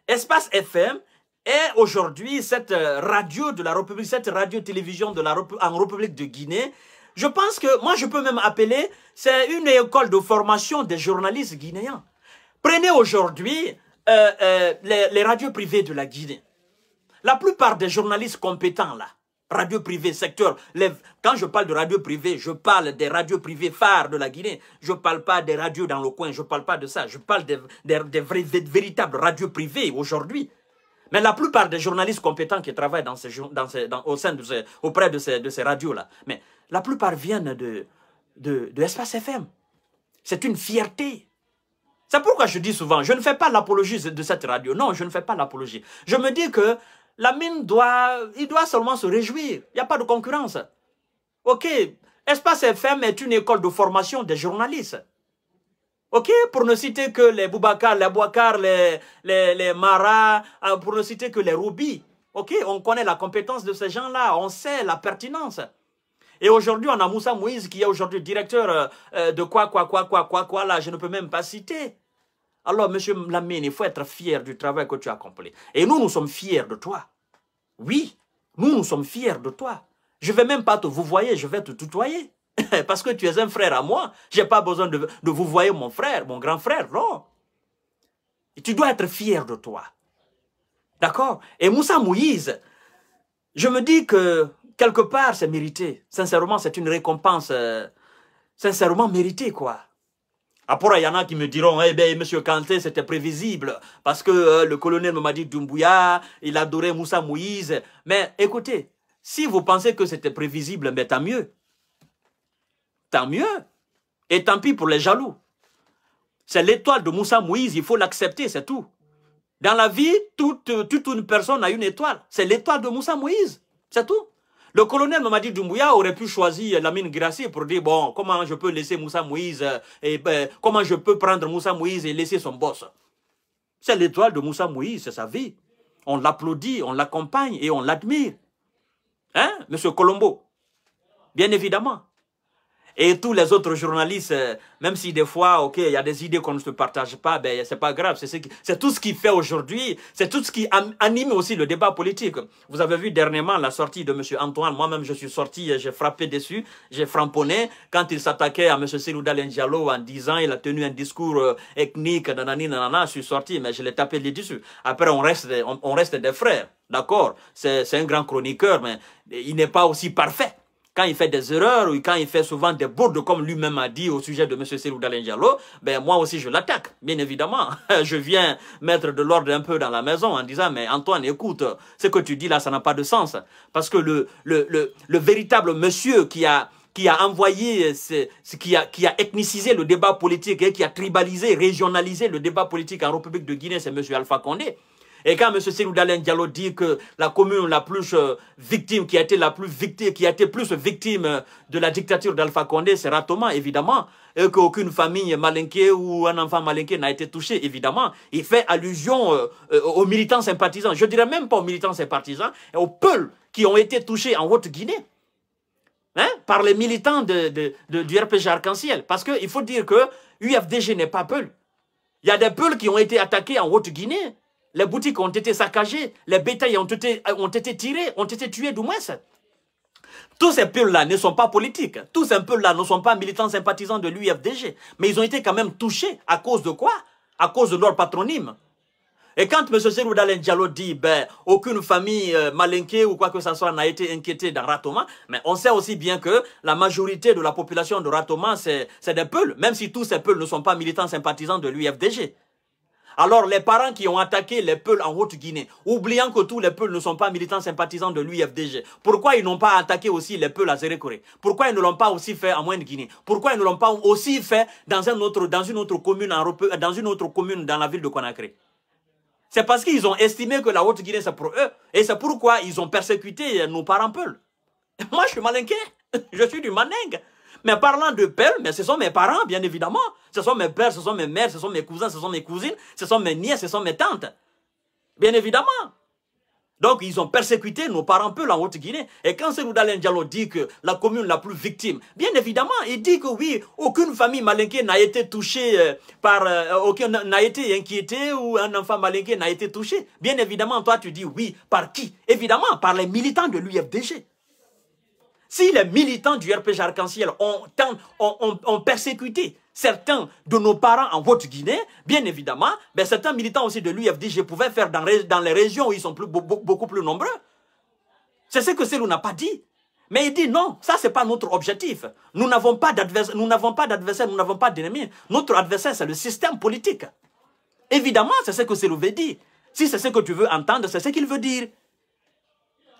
Espace FM est aujourd'hui cette euh, radio de la République, cette radio-télévision de la en République de Guinée. Je pense que, moi je peux même appeler, c'est une école de formation des journalistes guinéens. Prenez aujourd'hui euh, euh, les, radios privées de la Guinée. La plupart des journalistes compétents là, radio privée, secteur, quand je parle de radio privée, je parle des radios privées phares de la Guinée. Je ne parle pas des radios dans le coin, je ne parle pas de ça. Je parle des, véritables radios privées aujourd'hui. Mais la plupart des journalistes compétents qui travaillent dans ces, au sein auprès de ces, de ces radios-là, mais la plupart viennent de, de, de Espace FM. C'est une fierté c'est pourquoi je dis souvent, je ne fais pas l'apologie de cette radio. Non, je ne fais pas l'apologie. Je me dis que la mine doit, il doit seulement se réjouir. Il n'y a pas de concurrence. OK, Espace FM est une école de formation des journalistes. OK Pour ne citer que les Boubacar, les Bouacar, les, les, Maras, euh, pour ne citer que les Roubi. OK On connaît la compétence de ces gens-là, on sait la pertinence. Et aujourd'hui, on a Moussa Moïse qui est aujourd'hui directeur euh, euh, de quoi, quoi, quoi, quoi, quoi, quoi, là, je ne peux même pas citer. Alors, monsieur Lamine, il faut être fier du travail que tu as accompli. Et nous, nous sommes fiers de toi. Oui, nous, nous sommes fiers de toi. Je ne vais même pas te vous voyez, je vais te tutoyer. Parce que tu es un frère à moi. Je n'ai pas besoin de, vous voyez mon frère, mon grand frère, non. tu dois être fier de toi. D'accord Et Moussa Moïse, je me dis que quelque part, c'est mérité. Sincèrement, c'est une récompense euh, sincèrement méritée, quoi. Après, il y en a qui me diront, eh bien, monsieur Kanté, c'était prévisible, parce que euh, le colonel m'a dit Doumbouya, il adorait Moussa Moïse. Mais écoutez, si vous pensez que c'était prévisible, mais tant mieux. Tant mieux. Et tant pis pour les jaloux. C'est l'étoile de Moussa Moïse, il faut l'accepter, c'est tout. Dans la vie, toute, euh, toute une personne a une étoile. C'est l'étoile de Moussa Moïse, c'est tout. Le colonel Mamadi Doumbouya aurait pu choisir la mine Grassi pour dire, bon, comment je peux laisser Moussa Moïse, euh, et ben, comment je peux prendre Moussa Moïse et laisser son boss. C'est l'étoile de Moussa Moïse, c'est sa vie. On l'applaudit, on l'accompagne et on l'admire. Hein, Monsieur Colombo Bien évidemment. Et tous les autres journalistes, euh, même si des fois, ok, il y a des idées qu'on ne se partage pas, ben c'est pas grave. C'est tout ce qui fait aujourd'hui, c'est tout ce qui anime aussi le débat politique. Vous avez vu dernièrement la sortie de M. Antoine. Moi-même, je suis sorti, j'ai frappé dessus, j'ai framponné quand il s'attaquait à M. Seloudal Diallo en disant, il a tenu un discours euh, ethnique, nanani, nanana. Je suis sorti, mais je l'ai tapé dessus. Après, on reste, on reste des frères, d'accord. C'est un grand chroniqueur, mais il n'est pas aussi parfait quand il fait des erreurs ou quand il fait souvent des bourdes, comme lui-même a dit au sujet de M. Serou Diallo, ben moi aussi je l'attaque, bien évidemment. Je viens mettre de l'ordre un peu dans la maison en disant, mais Antoine, écoute, ce que tu dis là, ça n'a pas de sens. Parce que le, le, véritable monsieur qui a, qui a envoyé, ce, ce, qui, a, qui a ethnicisé le débat politique et qui a tribalisé, régionalisé le débat politique en République de Guinée, c'est M. Alpha Condé. Et quand M. Célou Diallo dit que la commune la plus euh, victime, qui a été la plus victime, qui a été plus victime euh, de la dictature d'Alpha Condé, c'est Ratoma, évidemment, et qu'aucune famille malinquée ou un enfant malinqué n'a été touché, évidemment. Il fait allusion euh, aux militants sympathisants, je dirais même pas aux militants sympathisants, et aux peuls qui ont été touchés en Haute-Guinée. Hein, par les militants de, du RPG Arc-en-Ciel. Parce qu'il faut dire que UFDG n'est pas Peul. Il y a des Peuls qui ont été attaqués en Haute-Guinée les boutiques ont été saccagées, les bétails ont été, euh, ont été tirés, ont été tués du moins. Tous ces peuples-là ne sont pas politiques. Tous ces peuples-là ne sont pas militants sympathisants de l'UFDG. Mais ils ont été quand même touchés. À cause de quoi À cause de leur patronyme. Et quand M. Serou Diallo dit ben, aucune famille euh, malinquée ou quoi que ce soit n'a été inquiétée dans Ratoma, mais on sait aussi bien que la majorité de la population de Ratoma, c'est des peuls, même si tous ces peuls ne sont pas militants sympathisants de l'UFDG. Alors les parents qui ont attaqué les Peuls en Haute-Guinée, oubliant que tous les Peuls ne sont pas militants sympathisants de l'UFDG, pourquoi ils n'ont pas attaqué aussi les Peuls à Zérékoré Pourquoi ils ne l'ont pas aussi fait en Moyenne-Guinée Pourquoi ils ne l'ont pas aussi fait dans, dans, une autre commune dans une autre commune dans la ville de Conakry C'est parce qu'ils ont estimé que la Haute-Guinée c'est pour eux. Et c'est pourquoi ils ont persécuté nos parents Peuls. Moi je suis malinqué, je suis du maningue. Mais parlant de père, mais ce sont mes parents, bien évidemment. Ce sont mes pères, ce sont mes mères, ce sont mes cousins, ce sont mes cousines, ce sont mes nièces, ce sont mes tantes. Bien évidemment. Donc, ils ont persécuté nos parents peu en Haute-Guinée. Et quand Seroudalen Diallo dit que la commune la plus victime, bien évidemment, il dit que oui, aucune famille malinquée n'a été touchée euh, par, euh, aucun n'a été inquiétée ou un enfant malinqué n'a été touché. Bien évidemment, toi, tu dis oui, par qui Évidemment, par les militants de l'UFDG. Si les militants du RPG Arc-en-Ciel ont, persécuté certains de nos parents en Haute-Guinée, bien évidemment, mais ben, certains militants aussi de Je pouvais faire dans, les régions où ils sont beaucoup plus nombreux. C'est ce que Selou n'a pas dit. Mais il dit non, ça c'est pas notre objectif. Nous n'avons pas d'adversaire, nous n'avons pas d'adversaire, nous n'avons pas d'ennemi. Notre adversaire c'est le système politique. Évidemment, c'est ce que Selou veut dire. Si c'est ce que tu veux entendre, c'est ce qu'il veut dire.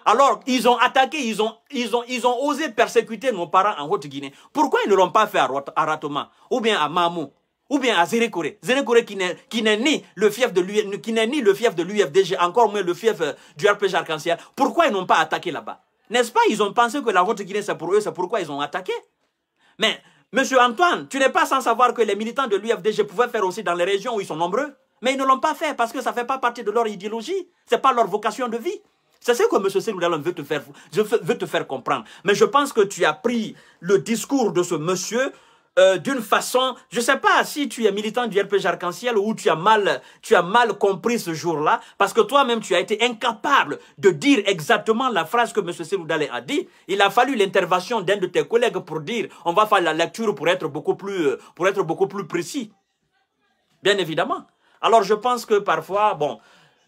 Alors, ils ont attaqué, ils ont, ils ont, ils ont osé persécuter nos parents en Haute-Guinée. Pourquoi ils ne l'ont pas fait à, Ratoma, ou bien à Mamou, ou bien à Zérékoré Zérékoré qui n'est ni le fief de l'UFDG, encore moins le fief euh, du RPG Arc-en-Ciel. Pourquoi ils n'ont pas attaqué là-bas N'est-ce pas Ils ont pensé que la Haute-Guinée, c'est pour eux, c'est pourquoi ils ont attaqué. Mais, monsieur Antoine, tu n'es pas sans savoir que les militants de l'UFDG pouvaient faire aussi dans les régions où ils sont nombreux. Mais ils ne l'ont pas fait parce que ça ne fait pas partie de leur idéologie. Ce n'est pas leur vocation de vie. C'est ce que M. Seloudalam veut, te faire, je veux te faire comprendre. Mais je pense que tu as pris le discours de ce monsieur euh, d'une façon, je ne sais pas si tu es militant du RPG Arc-en-Ciel ou tu as mal, tu as mal compris ce jour-là, parce que toi-même tu as été incapable de dire exactement la phrase que M. Seloudalé a dit. Il a fallu l'intervention d'un de tes collègues pour dire, on va faire la lecture pour être beaucoup plus, pour être beaucoup plus précis. Bien évidemment. Alors je pense que parfois, bon,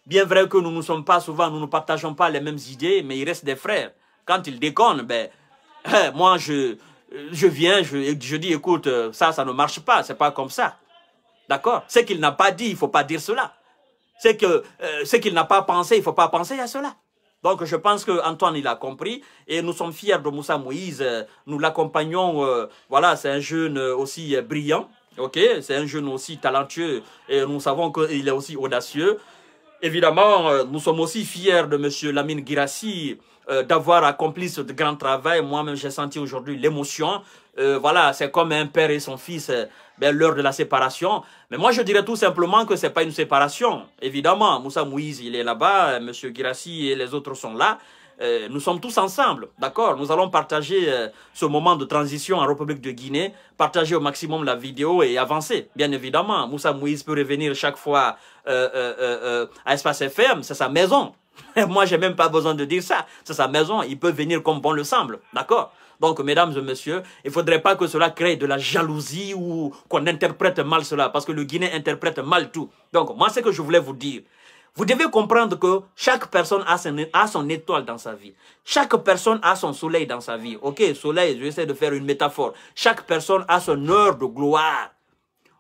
Bien vrai que nous ne sommes pas souvent, nous ne partageons pas les mêmes idées, mais il reste des frères. Quand ils déconnent, ben, eh, moi, je, je viens, je, je dis, écoute, euh, ça, ça ne marche pas, c'est pas comme ça. D'accord Ce qu'il n'a pas dit, il ne faut pas dire cela. Euh, ce qu'il n'a pas pensé, il ne faut pas penser à cela. Donc, je pense que Antoine il a compris et nous sommes fiers de Moussa Moïse. Euh, nous l'accompagnons. voilà, c'est un jeune aussi brillant. Ok, c'est un jeune aussi talentueux et nous savons qu'il est aussi audacieux. Évidemment, euh, nous sommes aussi fiers de M. Lamine Girassi euh, d'avoir accompli ce grand travail. Moi-même, j'ai senti aujourd'hui l'émotion. Euh, voilà, c'est comme un père et son fils, ben, l'heure de la séparation. Mais moi, je dirais tout simplement que ce n'est pas une séparation. Évidemment, Moussa Mouiz, il est là-bas, M. Girassi et les autres sont là. Euh, nous sommes tous ensemble, d'accord Nous allons partager euh, ce moment de transition en République de Guinée, partager au maximum la vidéo et avancer, bien évidemment. Moussa Mouiz peut revenir chaque fois euh, à Espace FM, c'est sa maison. Moi, j'ai même pas besoin de dire ça. C'est sa maison, il peut venir comme bon le semble, d'accord donc, mesdames et messieurs, il ne faudrait pas que cela crée de la jalousie ou qu'on interprète mal cela, parce que le Guinée interprète mal tout. Donc, moi, ce que je voulais vous dire, vous devez comprendre que chaque personne a son, étoile dans sa vie. Chaque personne a son soleil dans sa vie. Ok, soleil, j'essaie de faire une métaphore. Chaque personne a son heure de gloire.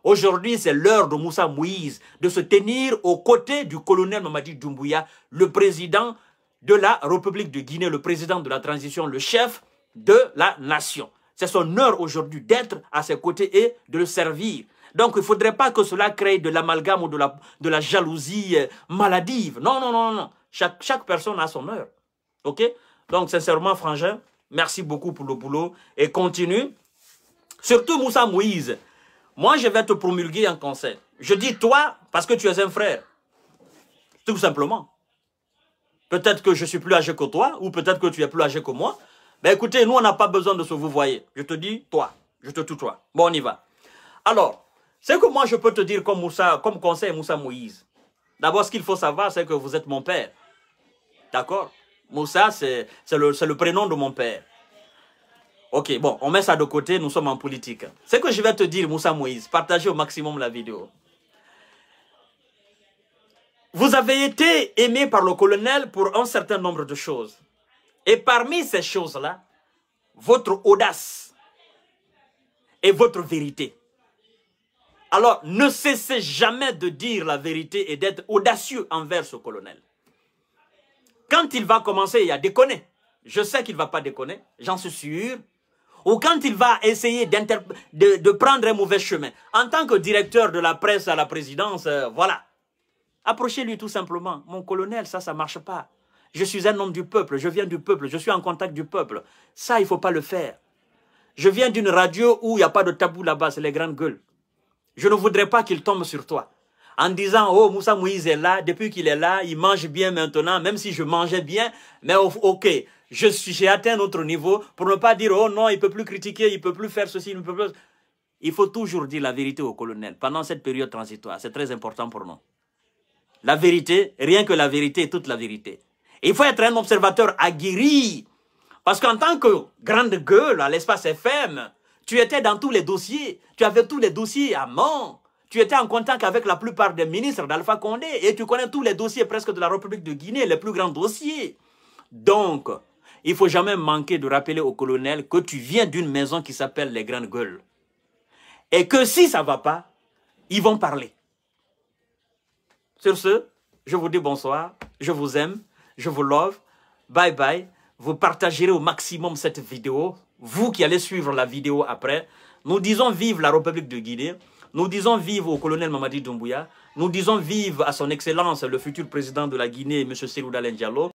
Aujourd'hui, c'est l'heure de Moussa Mouïse de se tenir aux côtés du colonel Mamadi Doumbouya, le président de la République de Guinée, le président de la transition, le chef de la nation. C'est son heure aujourd'hui d'être à ses côtés et de le servir. Donc, il ne faudrait pas que cela crée de l'amalgame ou de la, de la jalousie euh, maladive. Non, non, non, non. Chaque, personne a son heure. OK Donc, sincèrement, Frangin, merci beaucoup pour le boulot. Et continue. Surtout Moussa Moïse. Moi, je vais te promulguer un conseil. Je dis toi parce que tu es un frère. Tout simplement. Peut-être que je suis plus âgé que toi, ou peut-être que tu es plus âgé que moi. Mais ben, écoutez, nous, on n'a pas besoin de ce vous voyez. Je te dis, toi. Je te tutoie. Bon, on y va. Alors, ce que moi je peux te dire comme, Moussa, comme conseil Moussa Moïse, d'abord ce qu'il faut savoir, c'est que vous êtes mon père. D'accord Moussa, c'est le, le prénom de mon père. Ok, bon, on met ça de côté, nous sommes en politique. Ce que je vais te dire, Moussa Moïse, partagez au maximum la vidéo. Vous avez été aimé par le colonel pour un certain nombre de choses. Et parmi ces choses-là, votre audace et votre vérité. Alors, ne cessez jamais de dire la vérité et d'être audacieux envers ce colonel. Quand il va commencer à déconner, je sais qu'il ne va pas déconner, j'en suis sûr, ou quand il va essayer de, prendre un mauvais chemin, en tant que directeur de la presse à la présidence, euh, voilà, approchez-lui tout simplement. Mon colonel, ça, ça ne marche pas. Je suis un homme du peuple, je viens du peuple, je suis en contact du peuple. Ça, il ne faut pas le faire. Je viens d'une radio où il n'y a pas de tabou là-bas, c'est les grandes gueules. Je ne voudrais pas qu'il tombe sur toi. En disant, oh, Moussa Moïse est là, depuis qu'il est là, il mange bien maintenant, même si je mangeais bien, mais ok, je suis, j'ai atteint un autre niveau, pour ne pas dire, oh non, il ne peut plus critiquer, il ne peut plus faire ceci, il ne peut plus... Il faut toujours dire la vérité au colonel pendant cette période transitoire. C'est très important pour nous. La vérité, rien que la vérité, toute la vérité. il faut être un observateur aguerri. Parce qu'en tant que grande gueule à l'espace FM, tu étais dans tous les dossiers. Tu avais tous les dossiers à main. Tu étais en contact avec la plupart des ministres d'Alpha Condé et tu connais tous les dossiers presque de la République de Guinée, les plus grands dossiers. Donc, il faut jamais manquer de rappeler au colonel que tu viens d'une maison qui s'appelle les Grandes Gueules. Et que si ça va pas, ils vont parler. Sur ce, je vous dis bonsoir, je vous aime, je vous love, bye bye. Vous partagerez au maximum cette vidéo vous qui allez suivre la vidéo après, nous disons vive la République de Guinée, nous disons vive au colonel Mamadi Doumbouya, nous disons vive à son excellence le futur président de la Guinée, M. Serouda Diallo.